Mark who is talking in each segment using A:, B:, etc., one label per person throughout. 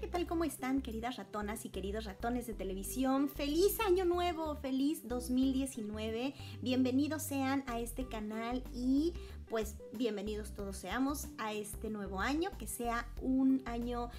A: ¿qué tal? ¿Cómo están, queridas ratonas y queridos ratones de televisión? Feliz año nuevo, feliz 2019. Bienvenidos sean a este canal y pues bienvenidos todos seamos a este nuevo año, que sea un año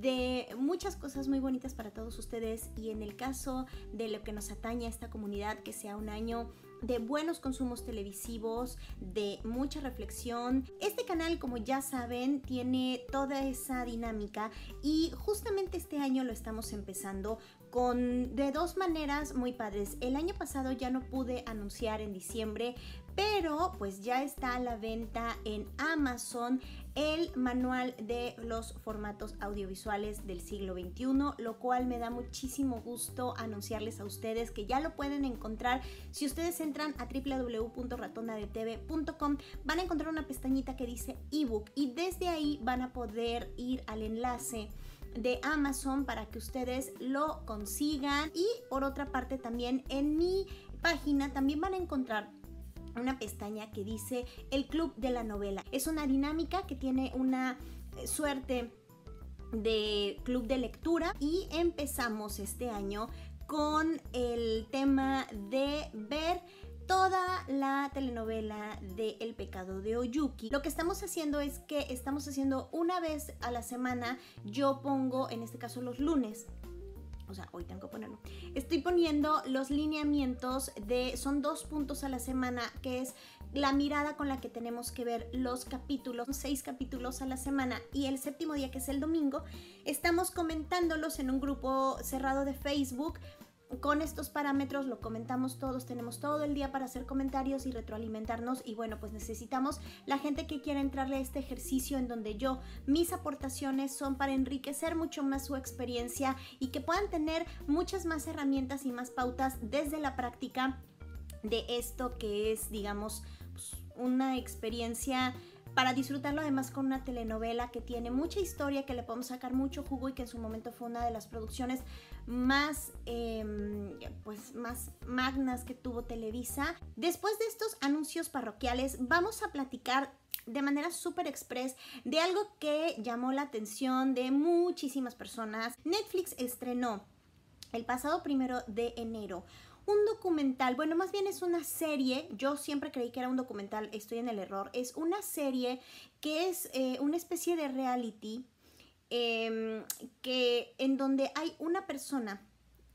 A: de muchas cosas muy bonitas para todos ustedes y en el caso de lo que nos atañe a esta comunidad, que sea un año de buenos consumos televisivos, de mucha reflexión. Este canal, como ya saben, tiene toda esa dinámica y justamente este año lo estamos empezando de dos maneras muy padres. El año pasado ya no pude anunciar en diciembre, pero pues ya está a la venta en Amazon el manual de los formatos audiovisuales del siglo XXI, lo cual me da muchísimo gusto anunciarles a ustedes que ya lo pueden encontrar. Si ustedes entran a www.ratonadetv.com van a encontrar una pestañita que dice ebook y desde ahí van a poder ir al enlace de Amazon para que ustedes lo consigan. Y por otra parte también en mi página también van a encontrar una pestaña que dice el club de la novela. Es una dinámica que tiene una eh, suerte de club de lectura y empezamos este año con el tema de ver toda la telenovela de El pecado de Oyuki. Lo que estamos haciendo es que estamos haciendo una vez a la semana, yo pongo, en este caso los lunes, o sea, hoy tengo que ponerlo. Estoy poniendo los lineamientos de, son dos puntos a la semana, que es la mirada con la que tenemos que ver los capítulos, seis capítulos a la semana y el séptimo día, que es el domingo, estamos comentándolos en un grupo cerrado de Facebook con estos parámetros lo comentamos todos, tenemos todo el día para hacer comentarios y retroalimentarnos y bueno, pues necesitamos la gente que quiera entrarle a este ejercicio en donde yo, mis aportaciones son para enriquecer mucho más su experiencia y que puedan tener muchas más herramientas y más pautas desde la práctica de esto que es, digamos, pues, una experiencia para disfrutarlo además con una telenovela que tiene mucha historia, que le podemos sacar mucho jugo y que en su momento fue una de las producciones más, em, pues más magnas que tuvo Televisa. Después de estos anuncios parroquiales, vamos a platicar de manera súper express de algo que llamó la atención de muchísimas personas. Netflix estrenó el pasado primero de enero un documental, bueno, más bien es una serie, yo siempre creí que era un documental, estoy en el error, es una serie que es eh, una especie de reality em, que, en donde hay una persona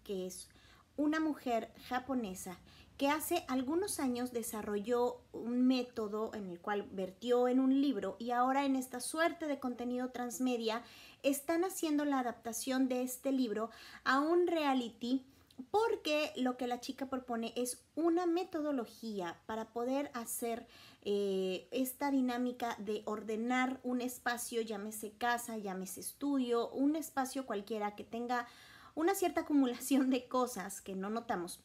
A: que es una mujer japonesa que hace algunos años desarrolló un método en el cual vertió en un libro y ahora en esta suerte de contenido transmedia están haciendo la adaptación de este libro a un reality porque lo que la chica propone es una metodología para poder hacer eh, esta dinámica de ordenar un espacio, llámese casa, llámese estudio, un espacio cualquiera que tenga una cierta acumulación de cosas que no notamos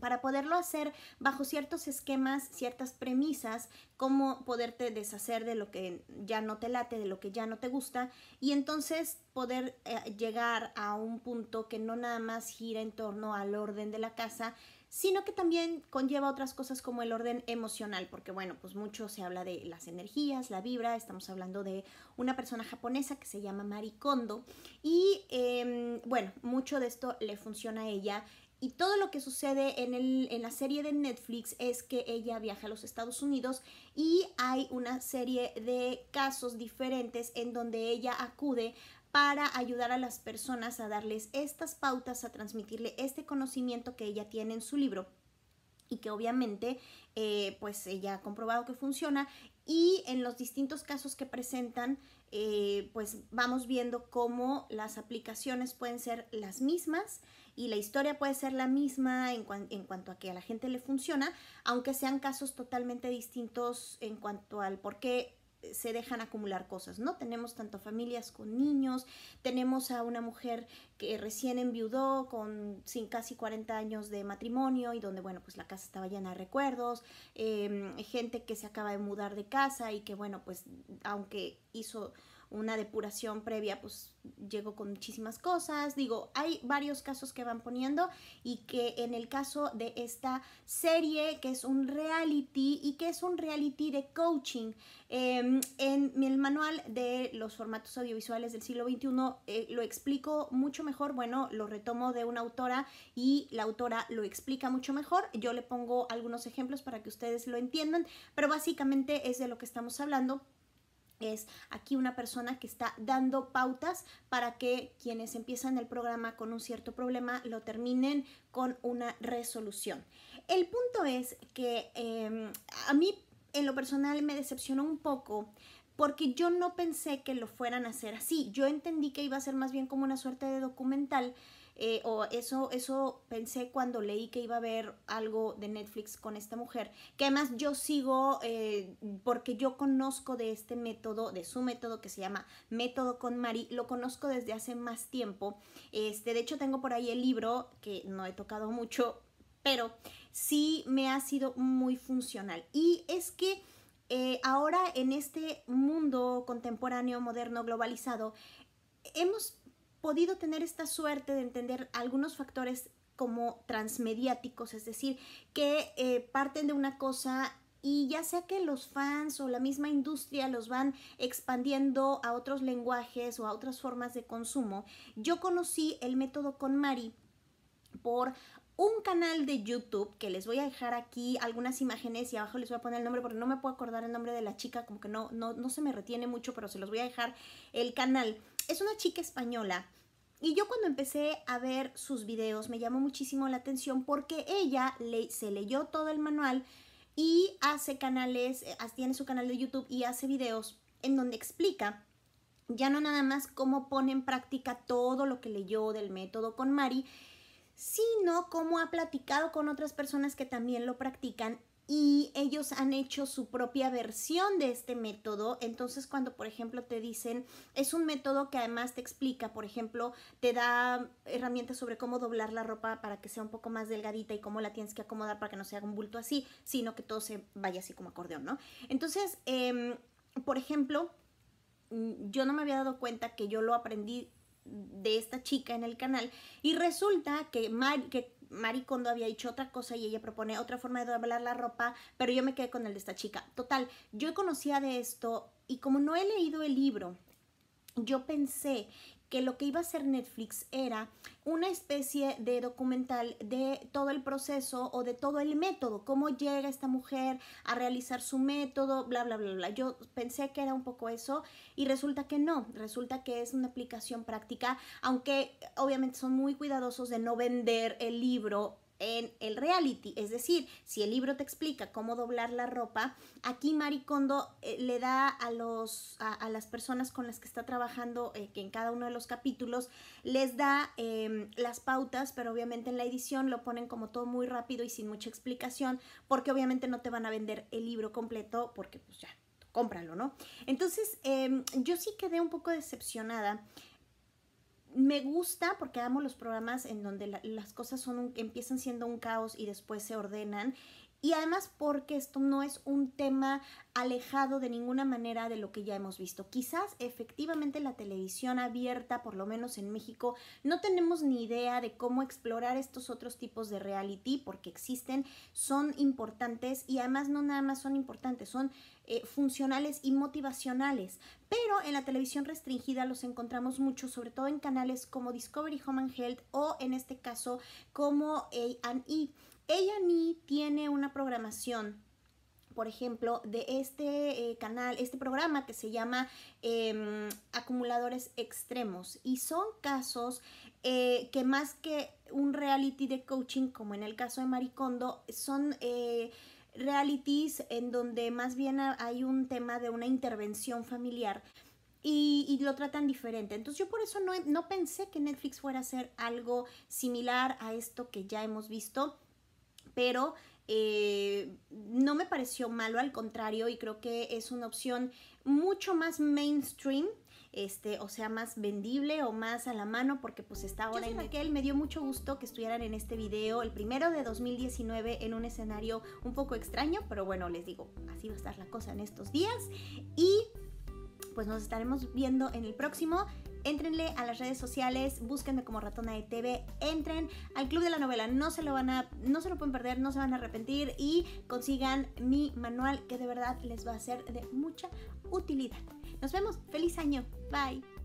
A: para poderlo hacer bajo ciertos esquemas, ciertas premisas, como poderte deshacer de lo que ya no te late, de lo que ya no te gusta, y entonces poder eh, llegar a un punto que no nada más gira en torno al orden de la casa, sino que también conlleva otras cosas como el orden emocional, porque bueno, pues mucho se habla de las energías, la vibra, estamos hablando de una persona japonesa que se llama Mari Kondo y em, bueno, mucho de esto le funciona a ella y todo lo que sucede en, en, la serie de Netflix es que ella viaja a los Estados Unidos y hay una serie de casos diferentes en donde ella acude para ayudar a las personas a darles estas pautas, a transmitirle este conocimiento que ella tiene en su libro y que obviamente eh, pues ella ha comprobado que funciona y en los distintos casos que presentan eh, pues vamos viendo cómo las aplicaciones pueden ser las mismas y la historia puede ser la misma en, en cuanto a que a la gente le funciona, aunque sean casos totalmente distintos en cuanto al por qué se dejan acumular cosas, ¿no? Tenemos tanto familias con niños, tenemos a una mujer que recién enviudó con sin casi 40 años de matrimonio y donde, bueno, pues la casa estaba llena de recuerdos, eh, gente que se acaba de mudar de casa y que, bueno, pues aunque hizo una depuración previa, pues llego con muchísimas cosas. Digo, hay varios casos que van poniendo y que en el caso de esta serie, que es un reality y que es un reality de coaching, em, en el manual de los formatos audiovisuales del siglo XXI eh, lo explico mucho mejor. Bueno, lo retomo de una autora y la autora lo explica mucho mejor. Yo le pongo algunos ejemplos para que ustedes lo entiendan, pero básicamente es de lo que estamos hablando es aquí una persona que está dando pautas para que quienes empiezan el programa con un cierto problema lo terminen con una resolución. El punto es que em, a mí en lo personal me decepcionó un poco porque yo no pensé que lo fueran a hacer así. Yo entendí que iba a ser más bien como una suerte de documental eh, o eso, eso pensé cuando leí que iba a haber algo de Netflix con esta mujer, que además yo sigo, eh, porque yo conozco de este método, de su método que se llama Método con Mari, lo conozco desde hace más tiempo, este, de hecho tengo por ahí el libro que no he tocado mucho, pero sí me ha sido muy funcional. Y es que... Eh, ahora en este mundo contemporáneo, moderno, globalizado, hemos podido tener esta suerte de entender algunos factores como transmediáticos, es decir, que eh, parten de una cosa y ya sea que los fans o la misma industria los van expandiendo a otros lenguajes o a otras formas de consumo, yo conocí el método con Mari por un canal de YouTube que les voy a dejar aquí algunas imágenes y abajo les voy a poner el nombre porque no me puedo acordar el nombre de la chica, como que no, no, no se me retiene mucho, pero se los voy a dejar el canal. Es una chica española y yo cuando empecé a ver sus videos me llamó muchísimo la atención porque ella se leyó todo el manual y hace canales, eh, tiene su canal de YouTube y hace videos en donde explica ya no nada más cómo pone en práctica todo lo que leyó del método con Mari, sino cómo ha platicado con otras personas que también lo practican y ellos han hecho su propia versión de este método. Entonces, cuando por ejemplo te dicen, es un método que además te explica, por ejemplo, te da herramientas sobre cómo doblar la ropa para que sea un poco más delgadita y cómo la tienes que acomodar para que no sea un bulto así, sino que todo se vaya así como acordeón, ¿no? Entonces, em, por ejemplo, mm, yo no me había dado cuenta que yo lo aprendí de esta chica en el canal y resulta que, Mar, que Kondo había dicho otra cosa y ella propone otra forma de doblar la ropa, pero yo me quedé con el de esta chica. Total, yo conocía de esto y como no he leído el libro, yo pensé que lo que iba a hacer Netflix era una especie de documental de todo el proceso o de todo el método, cómo llega esta mujer a realizar su método, bla, bla, bla, bla. Yo pensé que era un poco eso y resulta que no, resulta que es una aplicación práctica, aunque obviamente son muy cuidadosos de no vender el libro en el reality. Es decir, si el libro te explica cómo doblar la ropa, aquí Maricondo eh, le da a, los, a, las personas con las que está trabajando, eh, que en cada uno de los capítulos, les da em, las pautas, pero obviamente en la edición lo ponen como todo muy rápido y sin mucha explicación, porque obviamente no te van a vender el libro completo, porque pues ya, cómpralo, ¿no? Entonces, em, yo sí quedé un poco decepcionada me gusta porque amo los programas en donde las cosas son empiezan siendo un caos y después se ordenan y además porque esto no es un tema alejado de ninguna manera de lo que ya hemos visto. Quizás efectivamente la televisión abierta, por lo menos en México, no tenemos ni idea de cómo explorar estos otros tipos de reality porque existen, son importantes y además no nada más son importantes, son eh, funcionales y motivacionales. Pero en la televisión restringida los encontramos mucho, sobre todo en canales como Discovery Home and Health o en este caso como A&E. Ella ni tiene una programación, por ejemplo, de este eh, canal, este programa que se llama em, Acumuladores Extremos. Y son casos eh, que más que un reality de coaching, como en el caso de Maricondo, son eh, realities en donde más bien hay un tema de una intervención familiar y, lo tratan diferente. Entonces yo por eso no, no, pensé que Netflix fuera a hacer algo similar a esto que ya hemos visto pero eh, no me pareció malo, al contrario, y creo que es una opción mucho más mainstream este, o sea, más vendible o más a la mano, porque pues está ahora en Raquel. Me dio mucho gusto que estuvieran en este video, el primero de 2019, en un escenario un poco extraño, pero bueno, les digo, así va a estar la cosa en estos días. Y pues nos estaremos viendo en el próximo. Entrenle a las redes sociales, búsquenme como Ratona de TV, entren al Club de la Novela, no se lo van a, no se lo pueden perder, no se van a arrepentir y consigan mi manual que de verdad les va a ser de mucha utilidad. Nos vemos, feliz año, bye.